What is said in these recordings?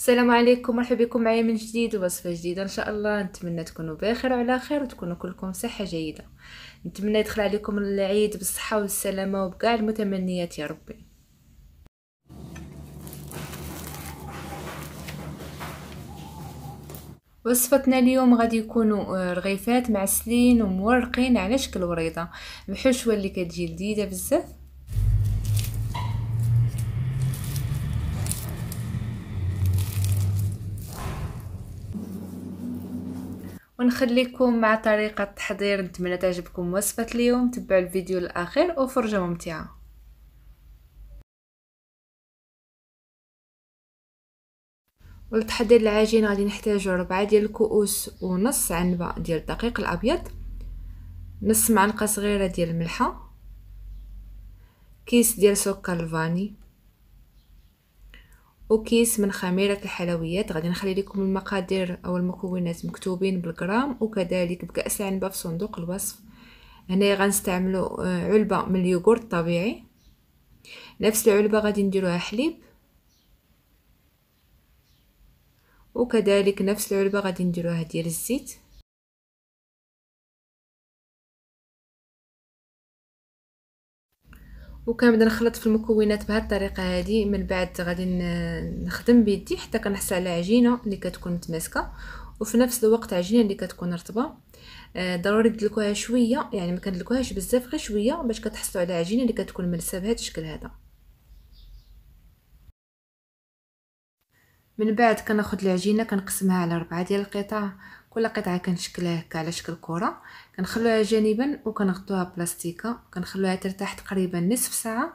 السلام عليكم مرحبا بكم معايا من جديد وصفة جديده ان شاء الله نتمنى تكونوا بخير وعلى خير وتكونوا كلكم صحه جيده نتمنى يدخل عليكم العيد بالصحه والسلامه وبكاع المتمنيات يا ربي وصفتنا اليوم غادي يكونوا آه، رغيفات معسلين ومورقين على شكل وريضه الحشوه اللي كتجي لذيذه بزاف ونخليكم مع طريقة تحضير نتمنى تعجبكم وصفة اليوم تبعوا الفيديو الأخير وفرجة ممتعة ولتحضير العجينة غادي نحتاجو ربعة ديال الكؤوس ونص عنبة ديال الدقيق الأبيض نص معلقة صغيرة ديال الملحة كيس ديال سكر الفاني وكيس من خميرة الحلويات غادي نخلي لكم المقادير أو المكونات مكتوبين بالغرام وكذلك بكأس العنبة في صندوق الوصف هنا غنستعملوا آه، علبة من اليوغورت الطبيعي نفس العلبة غادي نديروها حليب وكذلك نفس العلبة غادي نديروها ديال الزيت وكنبدا نخلط في المكونات بهذه الطريقه هذه من بعد غادي نخدم بيدي حتى كنحصل على عجينه اللي كتكون متماسكه وفي نفس الوقت عجينه اللي كتكون رطبه آه، ضروري تدلكوها شويه يعني ما كندلكوهاش بزاف غير شويه باش كتحصلوا على عجينه اللي كتكون ملسه بهذا الشكل هذا من بعد كناخذ العجينه كنقسمها على ربعه ديال القطع كل قطعه كنشكلها هكا على شكل كره كنخلوها جانبا وكنغطوها بلاستيكه كنخلوها ترتاح تقريبا نصف ساعه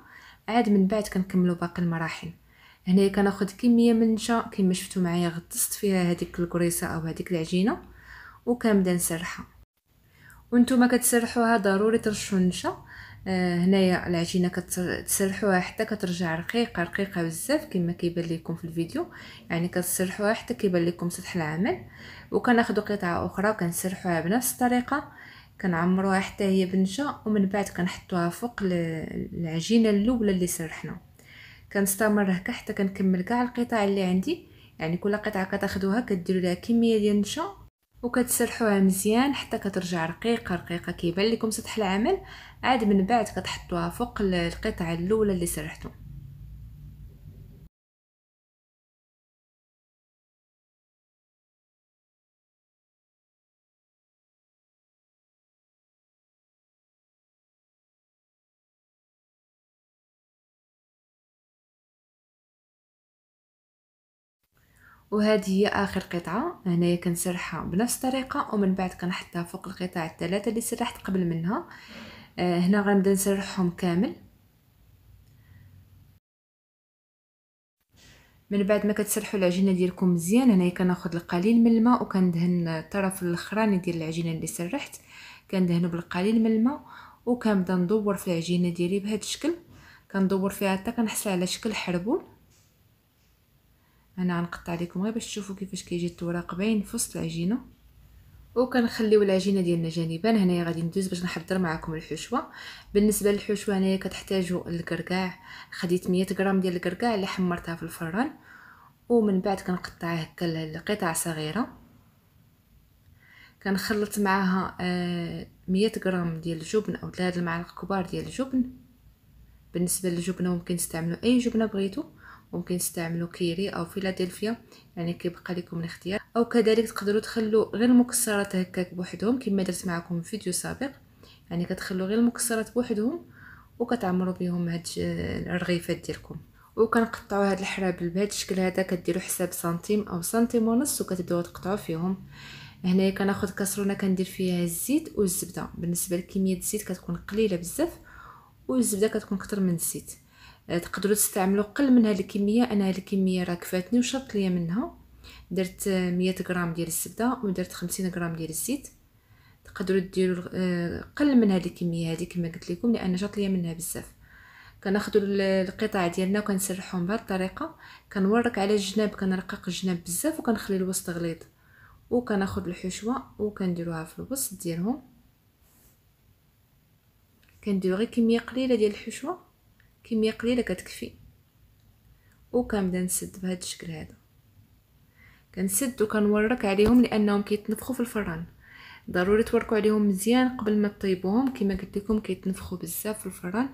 عاد من بعد كنكملوا باقي المراحل هنايا كناخذ كميه من النشا كما شفتوا معايا غطست فيها هذيك الكريسه او هذيك العجينه وكنبدا نسرحها وانتم كتسرحوها ضروري ترشوا النشا آه، هنايا العجينه كتسرحوها حتى كترجع رقيقه رقيقه بزاف كما كيبان لكم في الفيديو يعني كتسرحوها حتى كيبان لكم سطح العمل وكناخذ قطعه اخرى وكنسرحوها بنفس الطريقه كنعمروها حتى هي بنشه ومن بعد كنحطوها فوق العجينه الاولى اللي سرحنا كنستمر هكا حتى كنكمل كاع القطع اللي عندي يعني كل قطعه كتاخذوها كديروا لها كميه ديال النشا وكتسرحوها مزيان حتى كترجع رقيقه رقيقه كيبان لكم سطح العمل عاد من بعد كتحطوها فوق القطعه الاولى اللي سرحتو وهذه هي اخر قطعه هنايا كنسرحها بنفس الطريقه ومن بعد كنحطها فوق القطع الثلاثه اللي سرحت قبل منها آه، هنا غنبدا نسرحهم كامل من بعد ما كتسرحوا العجينه ديالكم مزيان هنايا كناخذ القليل من الماء وكندهن الطرف الاخراني ديال العجينه اللي سرحت كندهنو بالقليل من الماء وكنبدا ندور في العجينه ديالي بهذا الشكل كندور فيها حتى كنحصل على شكل حربون انا غنقطع لكم غير باش تشوفوا كيفاش كيجي التوراق باين في وسط العجينه وكنخليو العجينه ديالنا جانبا هنايا غادي ندوز باش نحضر معكم الحشوه بالنسبه للحشوه هنايا كتحتاجوا الكركاع خديت 100 غرام ديال الكركاع اللي حمرتها في الفران ومن بعد كنقطعها هكا لقطع صغيره كنخلط معها 100 آه، غرام ديال الجبن او 3 المعالق كبار ديال الجبن بالنسبه للجبنه ممكن تستعملوا اي جبنه بغيتو ممكن تستعملوا كيري او فيلادلفيا يعني كيبقى لكم الاختيار او كذلك تقدروا تخلوا غير المكسرات هكاك بوحدهم كما درت معكم في فيديو سابق يعني كتخلوا غير المكسرات بوحدهم وكتعمروا بهم هاد الرغيفات ديالكم وكنقطعوا هاد الحرابل بهذا الشكل هذا كديروا حساب سنتيم او سنتيم ونص وكتبداو تقطعوا فيهم هنايا كناخذ كسرونه كندير فيها الزيت والزبده بالنسبه لكميه الزيت كتكون قليله بزاف والزبده كتكون كتر من الزيت آه، تقدروا تستعملوا قل من هذه الكميه انا هذه الكميه راه كفاتني وشربت ليا منها درت 100 غرام ديال الزبده ودرت 50 غرام ديال الزيت تقدروا ديروا آه، قل من هذه الكميه هذه كما قلت لكم لان شربت ليا منها بزاف كناخذوا القطع ديالنا وكنسرحهم بهذه الطريقه كنورك على الجناب كنرقق الجناب بزاف وكنخلي الوسط غليظ وكناخذ الحشوه وكنديروها في الوسط ديالهم كنديروا غير كميه قليله ديال الحشوه كميه قليله كتكفي وكنبدا نسد بهذا الشكل هذا كنسد وكنورك عليهم لانهم كيتنفخوا في الفران ضروري توركوا عليهم مزيان قبل ما تطيبوهم كما قلت لكم كيتنفخوا بزاف في الفران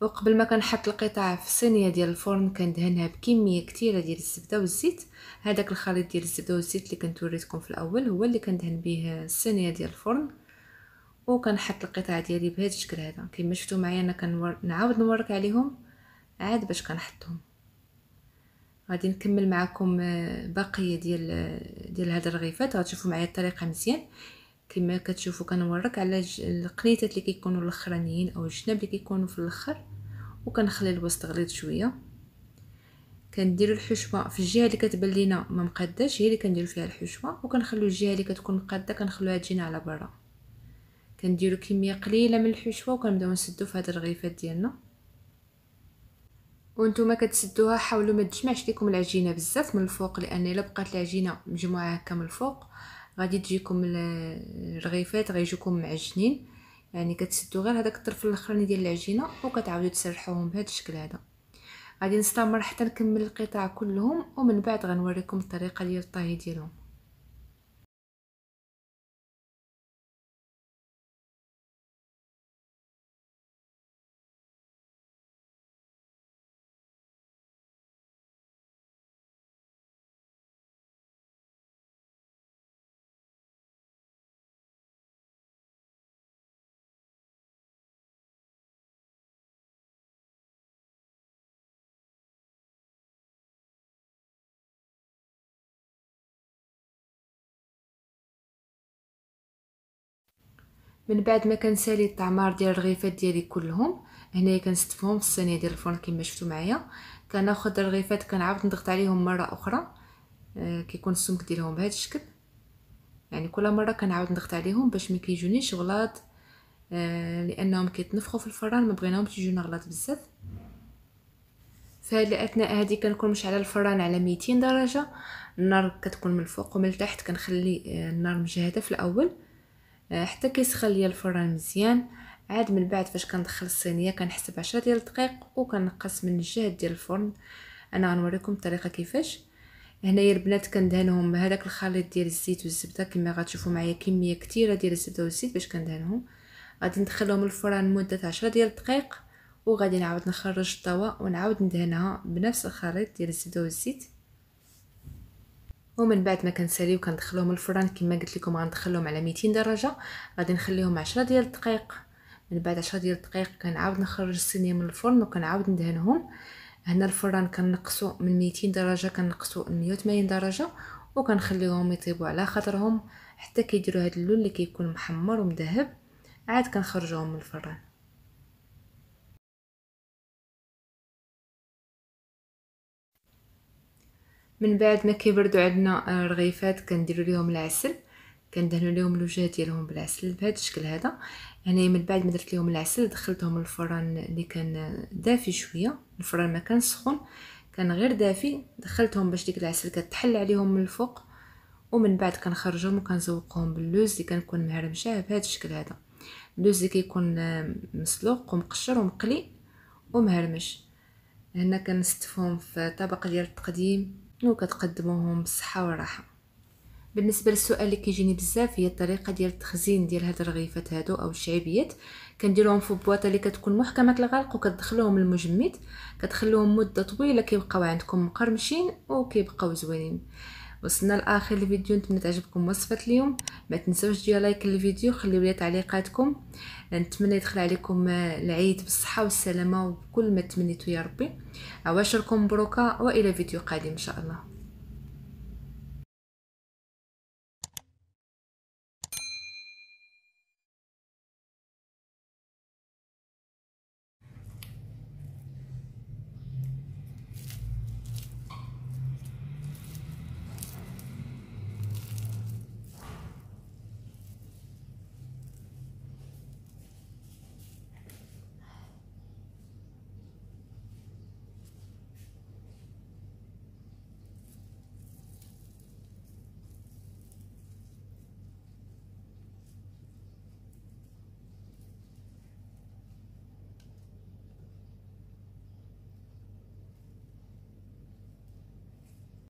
وقبل ما كنحط القطع في الصينيه ديال الفرن كندهنها بكميه كثيره ديال الزبده والزيت هذاك الخليط ديال الزبده والزيت اللي كنت وريتكم في الاول هو اللي كندهن به الصينيه ديال الفرن وكنحط القطع ديالي بهذا الشكل هذا كما شفتوا معايا انا كنعاود نورك عليهم عاد باش كنحطهم غادي نكمل معكم آه، بقيه ديال آه، ديال هاد الرغيفات غتشوفوا معايا الطريقه مزيان كما كتشوفوا كنورك على القنيتات اللي كيكونوا الاخرانيين او الجناب اللي كيكونوا في الاخر وكنخلي الوسط غليظ شويه كنديروا الحشوه في الجهه اللي كتبان لينا ما مقاداش هي اللي كنديروا فيها الحشوه وكنخليو الجهه اللي كتكون مقاده كنخلوها تجينا على برا كنديرو كميه قليله من الحشوه وكنبداو نسدو في هاد الرغيفات ديالنا وانتم كتسدوها حاولوا ما تجمعش لكم العجينه بزاف من الفوق لان الا بقات العجينه مجموعه هكا من الفوق غادي تجيكم الرغيفات غيجيكم معجنين يعني كتسدوا غير هذاك الطرف الاخراني ديال العجينه وكتعاودوا تسرحوهم بهذا الشكل هذا غادي نستمر حتى نكمل القطاع كلهم ومن بعد غنوريكم الطريقه ديال الطهي ديالهم من بعد ما كنسالي التعمار ديال الرغيفات ديالي كلهم هنايا كنستفهم في الصينيه ديال الفرن كما شفتوا معايا كناخذ الرغيفات كنعاود نضغط عليهم مره اخرى آه، كيكون السمك ديالهم بهذا الشكل يعني كل مره كنعاود نضغط عليهم باش ما كيجونيش غلاط آه، لانهم كيتنفخوا في الفران ما بغيناهمش يجونا غلاط بزاف فهاد الاثناء هادي كنكون مشعله الفران على 200 درجه النار كتكون من الفوق ومن التحت كنخلي آه، النار مجهده في الاول آه، حتى كيسخن ليا الفران مزيان عاد من بعد فاش كندخل الصينيه كنحسب 10 ديال الدقائق وكنقص من الجهد ديال الفرن انا غنوريكم الطريقه كيفاش هنايا البنات كندهنهم بهذاك الخليط ديال الزيت والزبده كما غتشوفوا معايا كميه كثيره ديال الزبده والزيت باش كندهنهم غادي ندخلهم الفران مده 10 ديال الدقائق وغادي نعاود نخرج الطاوه ونعاود ندهنها بنفس الخليط ديال الزبده والزيت ومن بعد ما كنساليو كندخلوهم الفران كما قلت لكم غندخلهم على 200 درجه غادي نخليهم 10 ديال الدقائق من بعد 10 ديال الدقائق كنعاود نخرج الصينيه من الفرن وكنعاود ندهنهم هنا الفران كنقصو من 200 درجه كنقصو 180 درجه وكنخليهم يطيبوا على خاطرهم حتى كيديروا هاد اللون اللي كيكون محمر ومذهب عاد كنخرجوهم من الفران من بعد ما كيبردوا عندنا الرغيفات كنديروا لهم العسل كندهنوا لهم الوجه ديالهم بالعسل بهذا الشكل هذا يعني من بعد ما درت لهم العسل دخلتهم الفرن اللي كان دافي شويه الفرن ما كان سخون كان غير دافي دخلتهم باش ديك العسل كتحل عليهم من الفوق ومن بعد كنخرجهم وكنزوقهم باللوز اللي كنكون مهرمشاه بهذا الشكل هذا اللوز اللي كيكون مسلوق ومقشر ومقلي ومهرمش هنا كنستفهم في طبق ديال التقديم وكتقدموهم بالصحه والراحه بالنسبه للسؤال اللي كيجيني بزاف هي الطريقه ديال التخزين ديال هاد الرغيفات هادو او الشعيبيات كنديروهم في بواطه اللي كتكون محكمه الغلق وكتدخلوهم للمجمد كتخليهم مده طويله كيبقاو عندكم مقرمشين وكيبقاو زوينين وصلنا لاخر الفيديو نتمنى تعجبكم وصفه اليوم ما تنساوش ديروا لايك للفيديو خليو لي تعليقاتكم نتمنى يدخل عليكم العيد بالصحه والسلامه وكل ما تمنيتو يا ربي عواشركم مبروكه والى فيديو قادم ان شاء الله